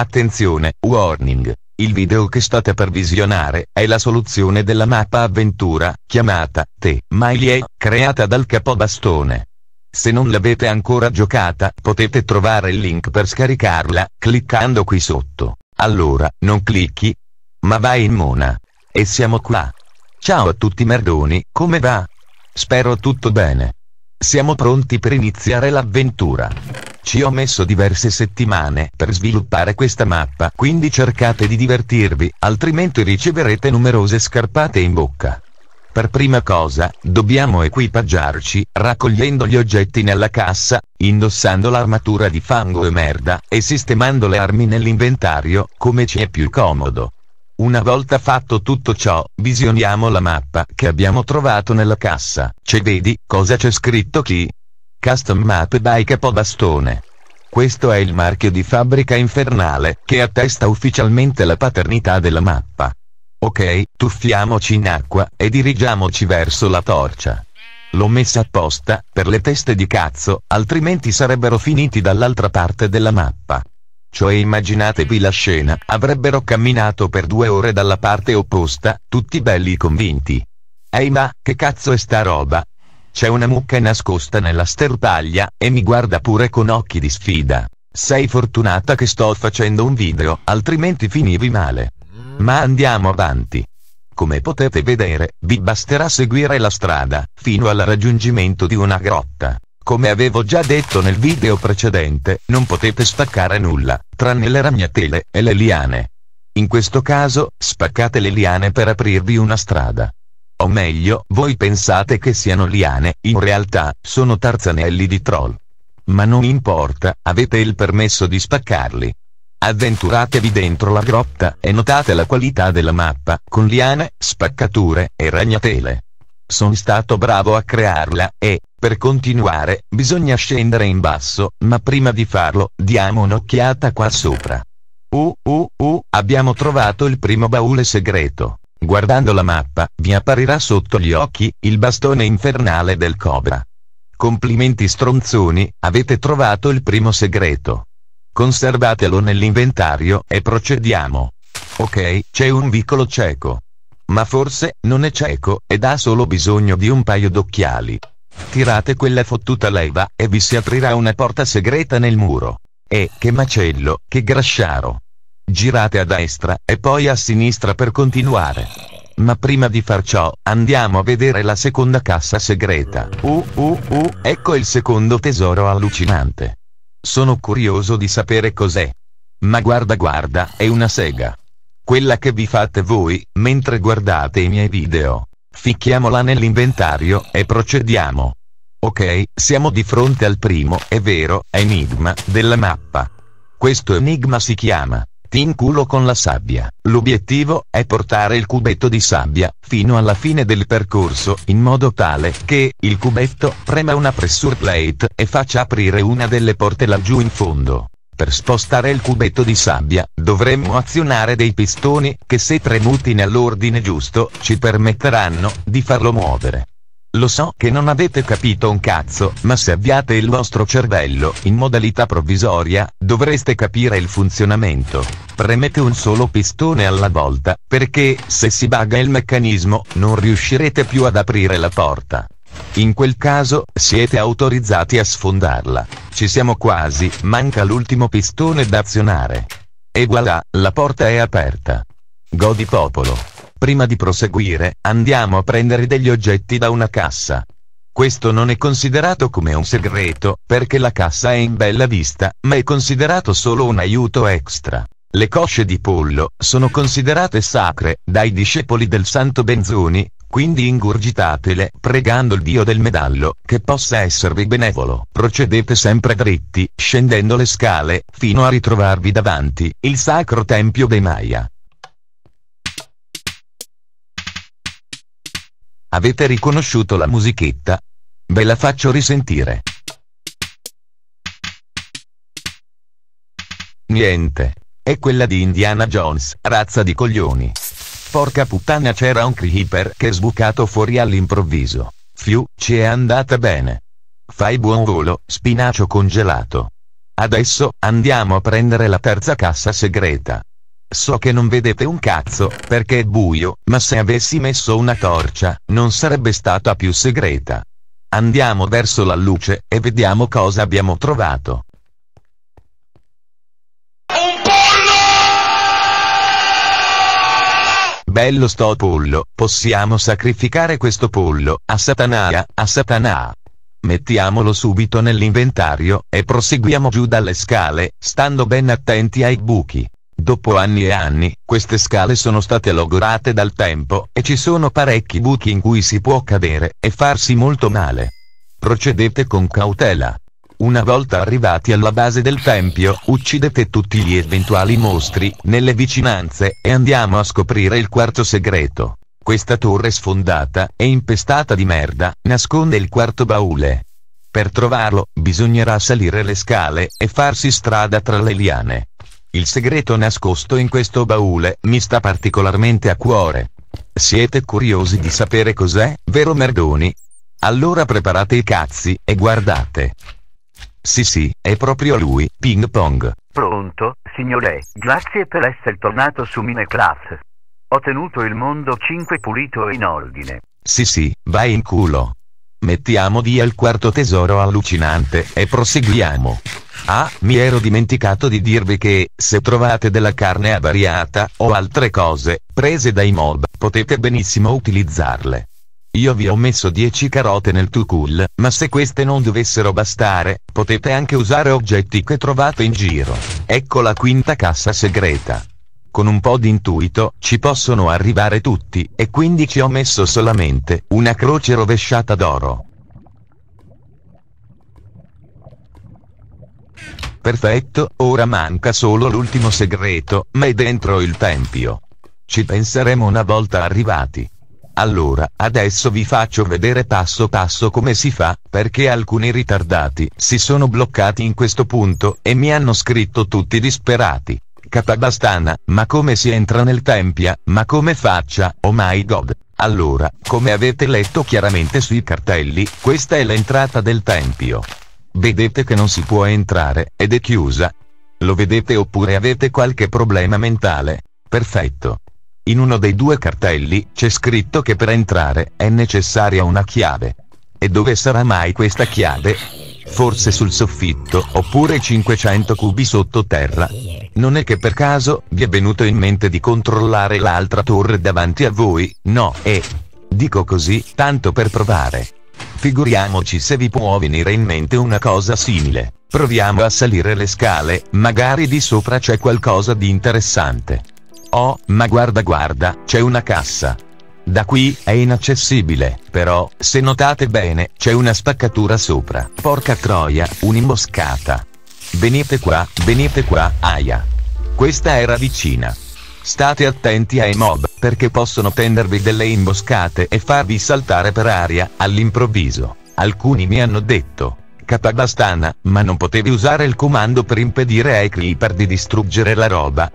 Attenzione, warning. Il video che state per visionare è la soluzione della mappa avventura, chiamata Te, Mailie, creata dal capobastone. Se non l'avete ancora giocata, potete trovare il link per scaricarla, cliccando qui sotto. Allora, non clicchi, ma vai in mona. E siamo qua. Ciao a tutti merdoni, come va? Spero tutto bene. Siamo pronti per iniziare l'avventura. Ci ho messo diverse settimane per sviluppare questa mappa, quindi cercate di divertirvi, altrimenti riceverete numerose scarpate in bocca. Per prima cosa, dobbiamo equipaggiarci, raccogliendo gli oggetti nella cassa, indossando l'armatura di fango e merda, e sistemando le armi nell'inventario, come ci è più comodo. Una volta fatto tutto ciò, visioniamo la mappa che abbiamo trovato nella cassa. Ci vedi, cosa c'è scritto chi? Custom Map by Capobastone. Questo è il marchio di fabbrica infernale, che attesta ufficialmente la paternità della mappa. Ok, tuffiamoci in acqua, e dirigiamoci verso la torcia. L'ho messa apposta, per le teste di cazzo, altrimenti sarebbero finiti dall'altra parte della mappa. Cioè immaginatevi la scena, avrebbero camminato per due ore dalla parte opposta, tutti belli convinti. Ehi ma, che cazzo è sta roba, c'è una mucca nascosta nella sterpaglia, e mi guarda pure con occhi di sfida. Sei fortunata che sto facendo un video, altrimenti finivi male. Ma andiamo avanti. Come potete vedere, vi basterà seguire la strada, fino al raggiungimento di una grotta. Come avevo già detto nel video precedente, non potete staccare nulla, tranne le ragnatele e le liane. In questo caso, spaccate le liane per aprirvi una strada. O meglio, voi pensate che siano liane, in realtà, sono tarzanelli di troll. Ma non importa, avete il permesso di spaccarli. Avventuratevi dentro la grotta e notate la qualità della mappa, con liane, spaccature e ragnatele. Sono stato bravo a crearla e, per continuare, bisogna scendere in basso, ma prima di farlo, diamo un'occhiata qua sopra. Uh, uh, uh, abbiamo trovato il primo baule segreto. Guardando la mappa, vi apparirà sotto gli occhi, il bastone infernale del Cobra. Complimenti stronzoni, avete trovato il primo segreto. Conservatelo nell'inventario e procediamo. Ok, c'è un vicolo cieco. Ma forse, non è cieco, ed ha solo bisogno di un paio d'occhiali. Tirate quella fottuta leva, e vi si aprirà una porta segreta nel muro. E, che macello, che grasciaro. Girate a destra, e poi a sinistra per continuare. Ma prima di far ciò, andiamo a vedere la seconda cassa segreta. Uh, uh, uh, ecco il secondo tesoro allucinante. Sono curioso di sapere cos'è. Ma guarda guarda, è una sega. Quella che vi fate voi, mentre guardate i miei video. Ficchiamola nell'inventario, e procediamo. Ok, siamo di fronte al primo, è vero, enigma, della mappa. Questo enigma si chiama ti inculo con la sabbia. L'obiettivo è portare il cubetto di sabbia fino alla fine del percorso in modo tale che il cubetto prema una pressure plate e faccia aprire una delle porte laggiù in fondo. Per spostare il cubetto di sabbia, dovremmo azionare dei pistoni che se premuti nell'ordine giusto, ci permetteranno di farlo muovere. Lo so che non avete capito un cazzo, ma se avviate il vostro cervello in modalità provvisoria, dovreste capire il funzionamento. Premete un solo pistone alla volta, perché, se si baga il meccanismo, non riuscirete più ad aprire la porta. In quel caso, siete autorizzati a sfondarla. Ci siamo quasi, manca l'ultimo pistone da azionare. E voilà, la porta è aperta. Godi popolo. Prima di proseguire, andiamo a prendere degli oggetti da una cassa. Questo non è considerato come un segreto, perché la cassa è in bella vista, ma è considerato solo un aiuto extra. Le cosce di pollo sono considerate sacre dai discepoli del santo Benzoni, quindi ingurgitatele, pregando il Dio del medallo, che possa esservi benevolo. Procedete sempre dritti, scendendo le scale, fino a ritrovarvi davanti, il sacro tempio dei Maya. Avete riconosciuto la musichetta? Ve la faccio risentire. Niente. È quella di Indiana Jones, razza di coglioni. Porca puttana c'era un creeper che è sbucato fuori all'improvviso. Fiu, ci è andata bene. Fai buon volo, spinacio congelato. Adesso, andiamo a prendere la terza cassa segreta. So che non vedete un cazzo, perché è buio, ma se avessi messo una torcia, non sarebbe stata più segreta. Andiamo verso la luce, e vediamo cosa abbiamo trovato. Un pollo! Bello sto pollo, possiamo sacrificare questo pollo, a Satanaia, a satanaia. Mettiamolo subito nell'inventario, e proseguiamo giù dalle scale, stando ben attenti ai buchi. Dopo anni e anni, queste scale sono state logorate dal tempo, e ci sono parecchi buchi in cui si può cadere, e farsi molto male. Procedete con cautela. Una volta arrivati alla base del tempio, uccidete tutti gli eventuali mostri, nelle vicinanze, e andiamo a scoprire il quarto segreto. Questa torre sfondata, e impestata di merda, nasconde il quarto baule. Per trovarlo, bisognerà salire le scale, e farsi strada tra le liane. Il segreto nascosto in questo baule mi sta particolarmente a cuore. Siete curiosi di sapere cos'è, vero merdoni? Allora preparate i cazzi e guardate. Sì sì, è proprio lui, Ping Pong. Pronto, signore, grazie per essere tornato su Minecraft. Ho tenuto il mondo 5 pulito e in ordine. Sì sì, vai in culo. Mettiamo via il quarto tesoro allucinante e proseguiamo. Ah, mi ero dimenticato di dirvi che, se trovate della carne avariata, o altre cose, prese dai mob, potete benissimo utilizzarle. Io vi ho messo 10 carote nel tukul, ma se queste non dovessero bastare, potete anche usare oggetti che trovate in giro. Ecco la quinta cassa segreta. Con un po' di intuito, ci possono arrivare tutti, e quindi ci ho messo solamente una croce rovesciata d'oro. Perfetto, ora manca solo l'ultimo segreto, ma è dentro il tempio. Ci penseremo una volta arrivati. Allora, adesso vi faccio vedere passo passo come si fa, perché alcuni ritardati si sono bloccati in questo punto e mi hanno scritto tutti disperati. Katabastana, ma come si entra nel Tempia, ma come faccia, oh my god. Allora, come avete letto chiaramente sui cartelli, questa è l'entrata del Tempio. Vedete che non si può entrare, ed è chiusa. Lo vedete oppure avete qualche problema mentale? Perfetto. In uno dei due cartelli c'è scritto che per entrare è necessaria una chiave. E dove sarà mai questa chiave? Forse sul soffitto, oppure 500 cubi sottoterra, non è che per caso vi è venuto in mente di controllare l'altra torre davanti a voi, no? E dico così, tanto per provare. Figuriamoci se vi può venire in mente una cosa simile. Proviamo a salire le scale, magari di sopra c'è qualcosa di interessante. Oh, ma guarda guarda, c'è una cassa. Da qui è inaccessibile, però, se notate bene, c'è una spaccatura sopra. Porca troia, un'imboscata. Venite qua, venite qua, aia. Questa era vicina. State attenti ai mob, perché possono tendervi delle imboscate e farvi saltare per aria, all'improvviso. Alcuni mi hanno detto, Katadastana, ma non potevi usare il comando per impedire ai creeper di distruggere la roba,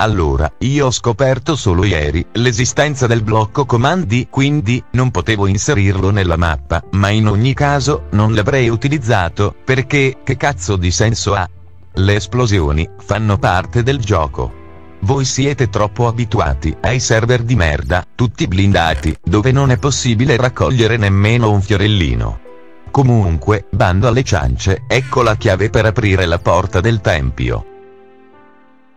allora, io ho scoperto solo ieri l'esistenza del blocco comandi, quindi non potevo inserirlo nella mappa, ma in ogni caso non l'avrei utilizzato, perché che cazzo di senso ha? Le esplosioni fanno parte del gioco. Voi siete troppo abituati ai server di merda, tutti blindati, dove non è possibile raccogliere nemmeno un fiorellino. Comunque, bando alle ciance, ecco la chiave per aprire la porta del tempio.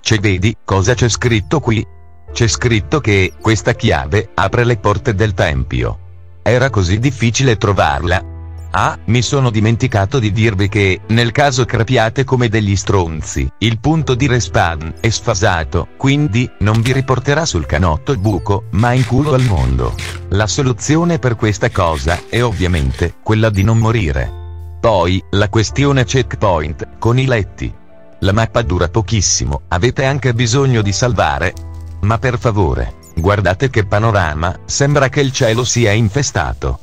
Cioè vedi, cosa c'è scritto qui? C'è scritto che, questa chiave, apre le porte del Tempio. Era così difficile trovarla? Ah, mi sono dimenticato di dirvi che, nel caso crepiate come degli stronzi, il punto di respawn è sfasato, quindi, non vi riporterà sul canotto buco, ma in culo al mondo. La soluzione per questa cosa, è ovviamente, quella di non morire. Poi, la questione checkpoint, con i letti. La mappa dura pochissimo, avete anche bisogno di salvare? Ma per favore, guardate che panorama, sembra che il cielo sia infestato.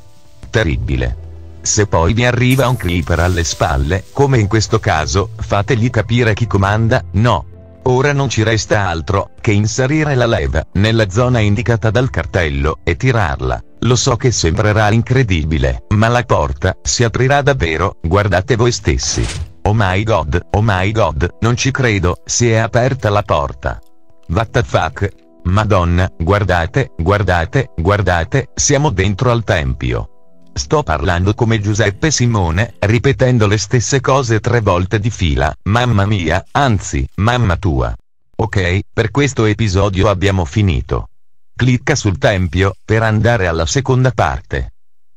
Terribile. Se poi vi arriva un creeper alle spalle, come in questo caso, fategli capire chi comanda, no. Ora non ci resta altro che inserire la leva nella zona indicata dal cartello e tirarla. Lo so che sembrerà incredibile, ma la porta si aprirà davvero, guardate voi stessi. Oh my god, oh my god, non ci credo, si è aperta la porta. What the fuck? Madonna, guardate, guardate, guardate, siamo dentro al tempio. Sto parlando come Giuseppe Simone, ripetendo le stesse cose tre volte di fila, mamma mia, anzi, mamma tua. Ok, per questo episodio abbiamo finito. Clicca sul tempio, per andare alla seconda parte.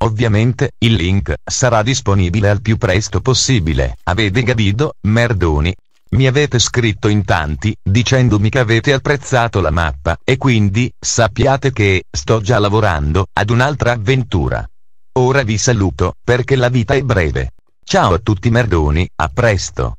Ovviamente, il link sarà disponibile al più presto possibile. Avete capito, merdoni? Mi avete scritto in tanti, dicendomi che avete apprezzato la mappa, e quindi, sappiate che, sto già lavorando, ad un'altra avventura. Ora vi saluto, perché la vita è breve. Ciao a tutti merdoni, a presto.